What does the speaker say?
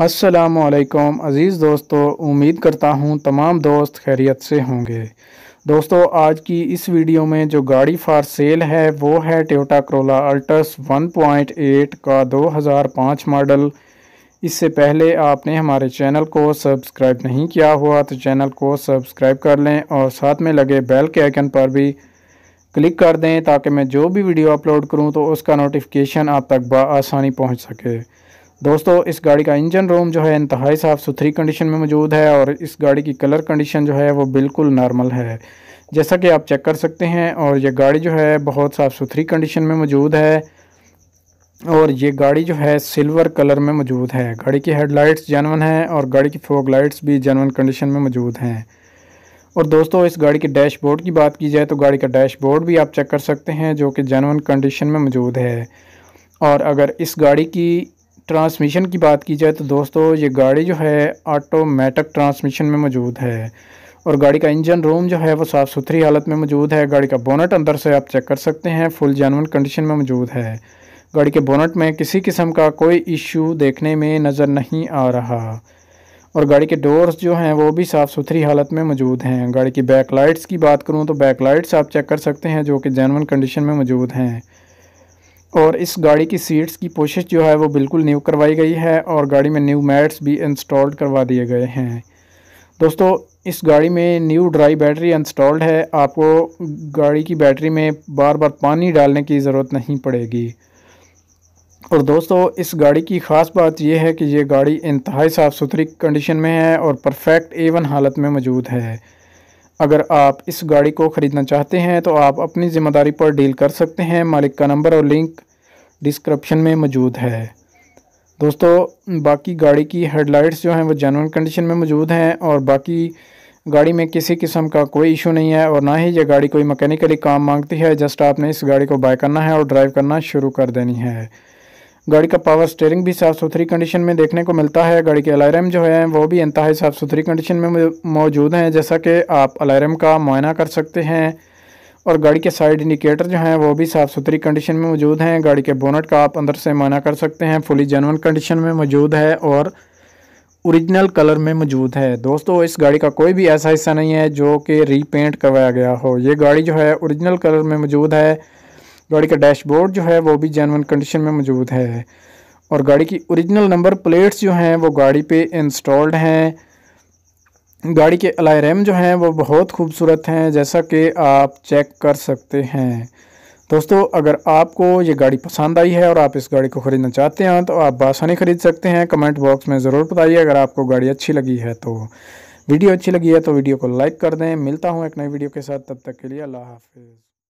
असलकम अज़ीज़ दोस्तों उम्मीद करता हूँ तमाम दोस्त खैरियत से होंगे दोस्तों आज की इस वीडियो में जो गाड़ी फार सेल है वो है टोयोटा करोला अल्टस 1.8 का 2005 मॉडल इससे पहले आपने हमारे चैनल को सब्सक्राइब नहीं किया हुआ तो चैनल को सब्सक्राइब कर लें और साथ में लगे बेल के आइकन पर भी क्लिक कर दें ताकि मैं जो भी वीडियो अपलोड करूँ तो उसका नोटिफिकेशन आप तक बआसानी पहुँच सके दोस्तों इस गाड़ी का इंजन रोम जो है इंतहाई साफ़ सुथरी कंडीशन में मौजूद है और इस गाड़ी की कलर कंडीशन जो है वो बिल्कुल नॉर्मल है जैसा कि आप चेक कर सकते हैं और ये गाड़ी जो है बहुत साफ़ सुथरी कंडीशन में मौजूद है और ये गाड़ी जो है सिल्वर कलर में मौजूद है गाड़ी की हेडलाइट्स जनवन हैं और गाड़ी की फोक लाइट्स भी जनवन कंडीशन में मौजूद हैं और दोस्तों इस गाड़ी के डैशबोर्ड की बात की जाए तो गाड़ी का डैशबोर्ड भी आप चेक कर सकते हैं जो कि जनवन कंडीशन में मौजूद है और अगर इस गाड़ी की ट्रांसमिशन की बात की जाए तो दोस्तों ये गाड़ी जो है ऑटोमेटिक ट्रांसमिशन में मौजूद है और गाड़ी का इंजन रूम जो है वो साफ़ सुथरी हालत में मौजूद है गाड़ी का बोनट अंदर से आप चेक कर सकते हैं फुल जानवन कंडीशन में मौजूद है गाड़ी के बोनट में किसी किस्म का कोई इशू देखने में नज़र नहीं आ रहा और गाड़ी के डोर्स जो हैं वो भी साफ़ सुथरी हालत में मौजूद हैं गाड़ी की बैक लाइट्स की बात करूँ तो बैक लाइट्स आप चेक कर सकते हैं जो कि जानवन कंडीशन में मौजूद हैं और इस गाड़ी की सीट्स की पोशिश जो है वो बिल्कुल न्यू करवाई गई है और गाड़ी में न्यू मैट्स भी इंस्टॉल्ड करवा दिए गए हैं दोस्तों इस गाड़ी में न्यू ड्राई बैटरी इंस्टॉल्ड है आपको गाड़ी की बैटरी में बार बार पानी डालने की ज़रूरत नहीं पड़ेगी और दोस्तों इस गाड़ी की ख़ास बात यह है कि ये गाड़ी इंतहाई साफ़ सुथरी कंडीशन में है और परफेक्ट एवन हालत में मौजूद है अगर आप इस गाड़ी को ख़रीदना चाहते हैं तो आप अपनी ज़िम्मेदारी पर डील कर सकते हैं मालिक का नंबर और लिंक डिस्क्रिप्शन में मौजूद है दोस्तों बाकी गाड़ी की हेडलाइट्स जो हैं वो जेनवन कंडीशन में मौजूद हैं और बाकी गाड़ी में किसी किस्म का कोई इशू नहीं है और ना ही यह गाड़ी कोई मैकेनिकली काम मांगती है जस्ट आपने इस गाड़ी को बाय करना है और ड्राइव करना शुरू कर देनी है गाड़ी का पावर स्टेयरिंग भी साफ़ सुथरी कंडीशन में देखने को मिलता है गाड़ी के अलार्म जो है वो भी इंतहाई साफ़ सुथरी कंडीशन में मौजूद हैं जैसा कि आप अलार्म का मुआयना कर सकते हैं और गाड़ी के साइड इंडिकेटर जो हैं वो भी साफ़ सुथरी कंडीशन में मौजूद हैं गाड़ी के बोनट का आप अंदर से मुआयना कर सकते हैं फुली जनवन कंडीशन में मौजूद है और ओरिजिनल कलर में मौजूद है दोस्तों इस गाड़ी का कोई भी ऐसा हिस्सा नहीं है जो कि रीपेंट करवाया गया हो ये गाड़ी जो है ओरिजिनल कलर में मौजूद है गाड़ी का डैशबोर्ड जो है वो भी जैनवन कंडीशन में मौजूद है और गाड़ी की ओरिजिनल नंबर प्लेट्स जो हैं वो गाड़ी पे इंस्टॉल्ड हैं गाड़ी के अलायरम जो हैं वो बहुत खूबसूरत हैं जैसा कि आप चेक कर सकते हैं दोस्तों अगर आपको ये गाड़ी पसंद आई है और आप इस गाड़ी को ख़रीदना चाहते हैं तो आप बासानी ख़रीद सकते हैं कमेंट बॉक्स में ज़रूर बताइए अगर आपको गाड़ी अच्छी लगी है तो वीडियो अच्छी लगी है तो वीडियो को लाइक कर दें मिलता हूँ एक नई वीडियो के साथ तब तक के लिए अल्लाह हाफिज़